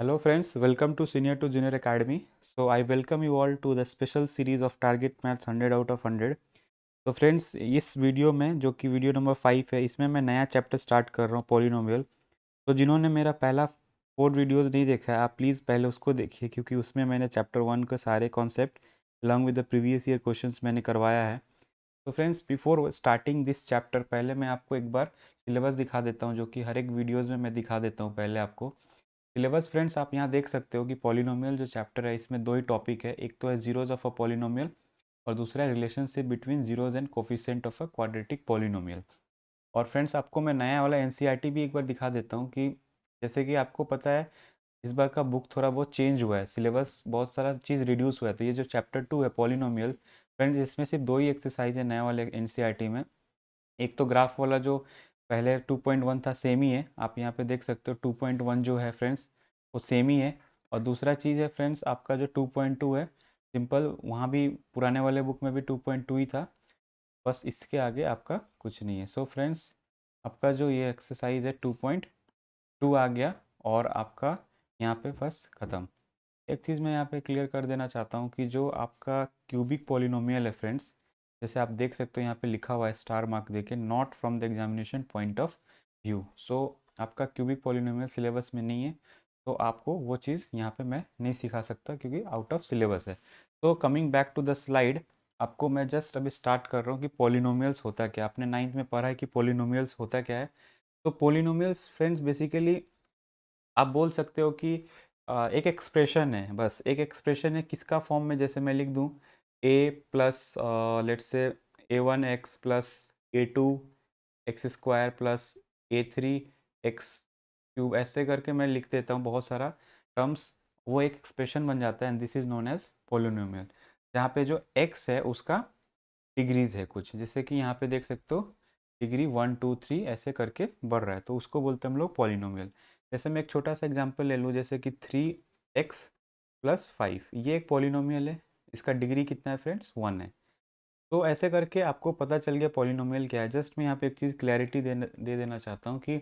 hello friends welcome to senior to junior academy so I welcome you all to the special series of target maths hundred out of hundred तो friends इस video में जो कि video number five है इसमें मैं नया chapter start कर रहा हूँ पोलिनोमियल तो जिन्होंने मेरा पहला फोर वीडियोज़ नहीं देखा है आप प्लीज़ पहले उसको देखिए क्योंकि उसमें मैंने चैप्टर वन के सारे concept along with the previous year question मैंने करवाया है तो friends before starting this chapter पहले मैं आपको एक बार सिलेबस दिखा देता हूँ जो कि हर एक वीडियोज़ में मैं दिखा देता हूँ पहले आपको सिलेबस फ्रेंड्स आप यहाँ देख सकते हो कि पॉलिनोमियल जो चैप्टर है इसमें दो ही टॉपिक है एक तो है जीरोज ऑफ अ पॉलिनोमियल और दूसरा है relationship between zeros and coefficient of a quadratic polynomial और फ्रेंड्स आपको मैं नया वाला एन e भी एक बार दिखा देता हूँ कि जैसे कि आपको पता है इस बार का बुक थोड़ा बहुत चेंज हुआ है सिलेबस बहुत सारा चीज़ रिड्यूस हुआ है तो ये जो चैप्टर टू है पॉलिनोमियल फ्रेंड्स इसमें सिर्फ दो ही एक्सरसाइज है नया वाले एन e में एक तो ग्राफ वाला जो पहले 2.1 था सेम ही है आप यहाँ पे देख सकते हो 2.1 जो है फ्रेंड्स वो सेम ही है और दूसरा चीज़ है फ्रेंड्स आपका जो 2.2 है सिंपल वहाँ भी पुराने वाले बुक में भी 2.2 ही था बस इसके आगे आपका कुछ नहीं है सो so फ्रेंड्स आपका जो ये एक्सरसाइज है टू आ गया और आपका यहाँ पे बस ख़त्म एक चीज़ मैं यहाँ पे क्लियर कर देना चाहता हूँ कि जो आपका क्यूबिक पॉलिनोमियल है फ्रेंड्स जैसे आप देख सकते हो यहाँ पे लिखा हुआ है स्टार मार्क देके not from the examination point of view so आपका क्यूबिक पॉलिनोमियल सिलेबस में नहीं है तो आपको वो चीज़ यहाँ पे मैं नहीं सिखा सकता क्योंकि आउट ऑफ सिलेबस है तो coming back to the slide आपको मैं जस्ट अभी स्टार्ट कर रहा हूँ कि पोलिनोमियल्स होता क्या आपने नाइन्थ में पढ़ा है कि पोलिनोमियल्स होता क्या है तो पोलिनोमियल्स फ्रेंड्स बेसिकली आप बोल सकते हो कि एक एक्सप्रेशन है बस एक एक्सप्रेशन है किसका फॉर्म में जैसे मैं लिख दूँ ए plus let's say A one X plus A two X square plus A three X cube ऐसे करके मैं लिख देता हूँ बहुत सारा टर्म्स वो एक एक्सप्रेशन बन जाता है and this is known as polynomial जहाँ पे जो एक्स है उसका डिग्रीज है कुछ जैसे कि यहाँ पे देख सकते हो डिग्री वन टू थ्री ऐसे करके बढ़ रहा है तो उसको बोलते हैं हम लोग पोलिनोमियल जैसे मैं एक छोटा सा एग्जाम्पल ले लूँ जैसे कि थ्री एक्स प्लस फाइव ये एक पोलिनोमियल है इसका डिग्री कितना है फ्रेंड्स वन है तो ऐसे करके आपको पता चल गया पॉलिनोमियल क्या है जस्ट मैं यहाँ पे एक चीज़ क्लैरिटी दे देना चाहता हूँ कि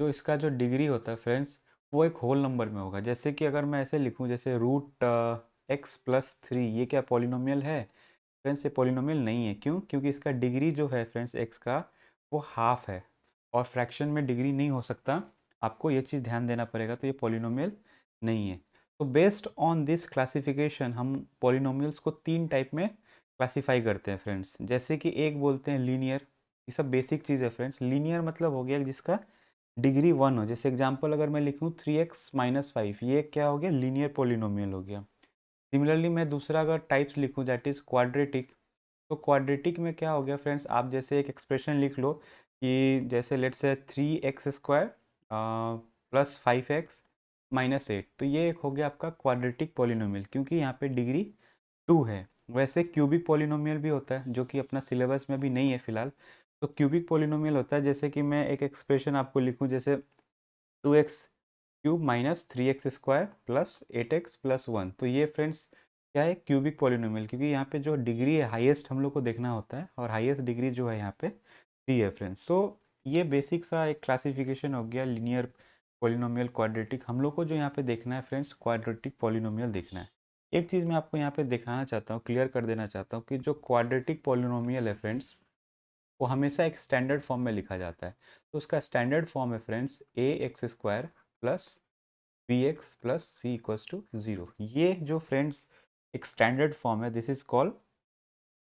जो इसका जो डिग्री होता है फ्रेंड्स वो एक होल नंबर में होगा जैसे कि अगर मैं ऐसे लिखूँ जैसे रूट एक्स प्लस थ्री ये क्या पॉलिनोमियल है फ्रेंड्स ये पॉलिनोमियल नहीं है क्यों क्योंकि इसका डिग्री जो है फ्रेंड्स एक्स का वो हाफ है और फ्रैक्शन में डिग्री नहीं हो सकता आपको ये चीज़ ध्यान देना पड़ेगा तो ये पॉलिनोमियल नहीं है तो बेस्ड ऑन दिस क्लासिफिकेशन हम पॉलिनोमियल्स को तीन टाइप में क्लासीफाई करते हैं फ्रेंड्स जैसे कि एक बोलते हैं लीनियर ये सब बेसिक चीज़ है फ्रेंड्स लीनियर मतलब हो गया जिसका डिग्री वन हो जैसे एग्जाम्पल अगर मैं लिखूँ थ्री एक्स माइनस फाइव ये क्या हो गया लीनियर पोलिनोमियल हो गया सिमिलरली मैं दूसरा अगर टाइप्स लिखूँ दैट इज़ क्वाड्रेटिक तो क्वाड्रेटिक में क्या हो गया फ्रेंड्स आप जैसे एक एक्सप्रेशन लिख लो कि जैसे लेट्स है three X square plus five X minus eight तो ये एक हो गया आपका क्वाड्रेटिक पॉलिनोमियल क्योंकि यहाँ पे डिग्री टू है वैसे क्यूबिक पॉलिनोमियल भी होता है जो कि अपना सिलेबस में भी नहीं है फिलहाल तो क्यूबिक पॉलिनोमियल होता है जैसे कि मैं एक एक्सप्रेशन आपको लिखूँ जैसे two X cube minus three X square plus eight X plus one तो ये फ्रेंड्स क्या है क्यूबिक पॉलिनोमियल क्योंकि यहाँ पे जो डिग्री है हाइएस्ट हम लोग को देखना होता है और हाइएस्ट डिग्री जो है यहाँ पे थ्री है फ्रेंड्स सो तो so, ये बेसिक सा एक क्लासिफिकेशन हो गया लीनियर पोलिनोमियल क्वाड्रेटिक हम लोग को जो यहाँ पे देखना है फ्रेंड्स क्वाड्रेटिक पोलिनोमियल देखना है एक चीज़ मैं आपको यहाँ पे दिखाना चाहता हूँ क्लियर कर देना चाहता हूँ कि जो क्वाड्रेटिक पोलिनोमियल है फ्रेंड्स वो हमेशा एक स्टैंडर्ड फॉर्म में लिखा जाता है तो उसका स्टैंडर्ड फॉर्म है friends A X square plus B X plus C equals to zero ये जो फ्रेंड्स एक स्टैंडर्ड फॉर्म है दिस इज कॉल्ड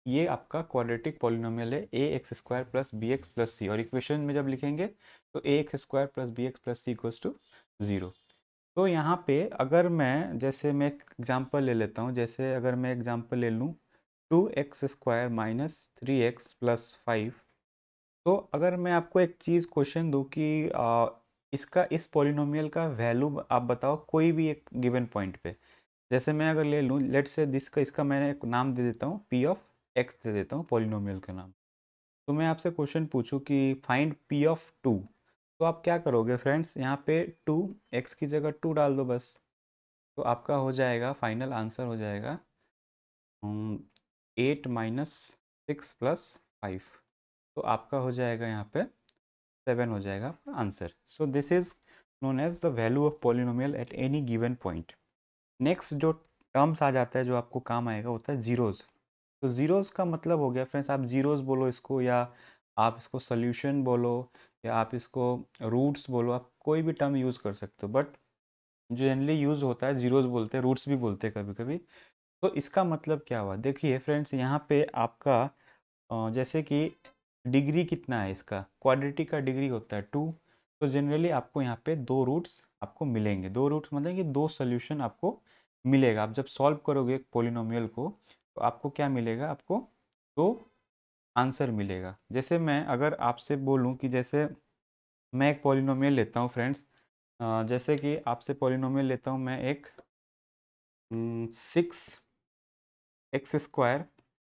ये आपका क्वाड्रेटिक पॉलिनोमियल है A X square plus B X plus C और इक्वेशन में जब लिखेंगे तो A X square plus B X plus C equals to zero तो यहाँ पे अगर मैं जैसे मैं एक एग्जाम्पल ले लेता हूँ जैसे अगर मैं एग्जाम्पल ले लूँ two X square minus three X plus five तो अगर मैं आपको एक चीज़ क्वेश्चन दूँ कि आ, इसका इस पॉलिनोमियल का वैल्यू आप बताओ कोई भी एक गिवन पॉइंट पे जैसे मैं अगर ले लूँ लेट से दिस का इसका मैंने एक नाम दे देता हूँ पी ऑफ एक्स दे देता हूँ पोलिनोमियल का नाम तो मैं आपसे क्वेश्चन पूछूँ कि फाइंड पी ऑफ टू तो आप क्या करोगे फ्रेंड्स यहाँ पे टू एक्स की जगह टू डाल दो बस तो आपका हो जाएगा फाइनल आंसर हो जाएगा eight minus six plus five तो आपका हो जाएगा यहाँ पे सेवन हो जाएगा answer so this is known as the value of polynomial at any given point next जो टर्म्स आ जाता है जो आपको काम आएगा होता है जीरोज़ तो ज़ीरोज़ का मतलब हो गया फ्रेंड्स आप ज़ीरोज़ बोलो इसको या आप इसको सोल्यूशन बोलो या आप इसको रूट्स बोलो आप कोई भी टर्म यूज़ कर सकते हो बट जो जनरली यूज़ होता है ज़ीरोज़ बोलते हैं रूट्स भी बोलते हैं कभी कभी तो इसका मतलब क्या हुआ देखिए फ्रेंड्स यहाँ पे आपका जैसे कि डिग्री कितना है इसका क्वाड्रेटिक का डिग्री होता है टू तो जनरली आपको यहाँ पे दो रूट्स आपको मिलेंगे दो रूट्स मतलब कि दो सोल्यूशन आपको मिलेगा आप जब सॉल्व करोगे एक पोलिनोमियल को तो आपको क्या मिलेगा आपको दो तो आंसर मिलेगा जैसे मैं अगर आपसे बोलूँ कि जैसे मैं एक पॉलिनोमियल लेता हूँ फ्रेंड्स जैसे कि आपसे पॉलिनोमियल लेता हूँ मैं एक six X square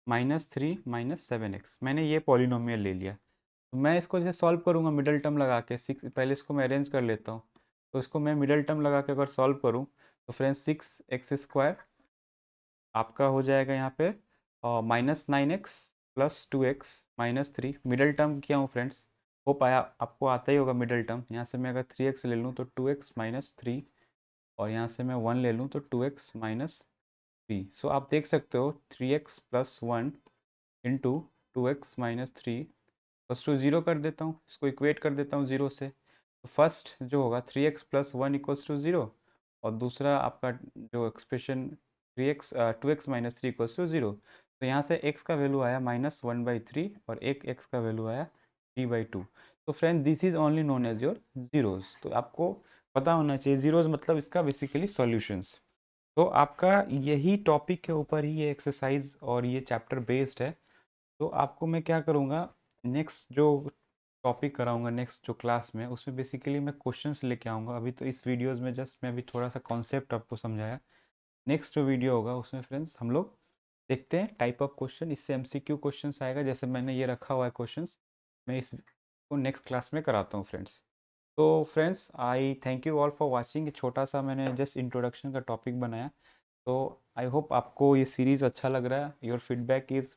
minus three minus seven X मैंने ये पॉलिनोमियल ले लिया तो मैं इसको जैसे सॉल्व करूँगा मिडल टर्म लगा के सिक्स पहले इसको मैं अरेंज कर लेता हूँ तो इसको मैं मिडल टर्म लगा के अगर सॉल्व करूँ तो फ्रेंड्स सिक्स एक्स स्क्वायर आपका हो जाएगा यहाँ पे minus nine X plus two X minus three middle term किया हूँ फ्रेंड्स हो पाया आपको आता ही होगा मिडल टर्म यहाँ से मैं अगर थ्री एक्स ले लूँ तो टू एक्स माइनस थ्री और यहाँ से मैं वन ले लूँ तो two X minus three so आप देख सकते हो three X plus one into two X minus three first to zero कर देता हूँ इसको इक्वेट कर देता हूँ ज़ीरो से तो फर्स्ट जो होगा three X plus one equals to zero और दूसरा आपका जो expression three X two X minus three equals to zero तो यहाँ से x का वैल्यू आया माइनस वन बाई थ्री और एक x का वैल्यू आया थ्री बाई टू तो friend this is only known as your zeros तो आपको पता होना चाहिए जीरोज मतलब इसका बेसिकली सॉल्यूशंस तो आपका यही टॉपिक के ऊपर ही ये एक्सरसाइज और ये चैप्टर बेस्ड है तो आपको मैं क्या करूँगा नेक्स्ट जो टॉपिक कराऊंगा नेक्स्ट जो क्लास में उसमें बेसिकली मैं क्वेश्चंस लेके आऊँगा अभी तो इस वीडियोस में जस्ट मैं अभी थोड़ा सा कॉन्सेप्ट आपको समझाया नेक्स्ट जो वीडियो होगा उसमें फ्रेंड्स हम लोग देखते हैं टाइप ऑफ क्वेश्चन इससे एम सी क्यू क्वेश्चन आएगा जैसे मैंने ये रखा हुआ है क्वेश्चन मैं इसको नेक्स्ट क्लास में कराता हूँ फ्रेंड्स तो friends I thank you all for watching छोटा सा मैंने जस्ट इंट्रोडक्शन का टॉपिक बनाया तो आई होप आपको ये सीरीज़ अच्छा लग रहा है योर फीडबैक इज़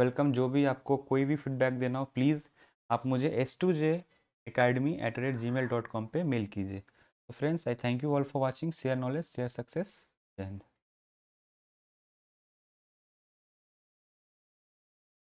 वेलकम जो भी आपको कोई भी फीडबैक देना हो प्लीज़ आप मुझे S two J academy at the rate Gmail dot com पर मेल कीजिए तो friends I thank you all for watching share knowledge share success then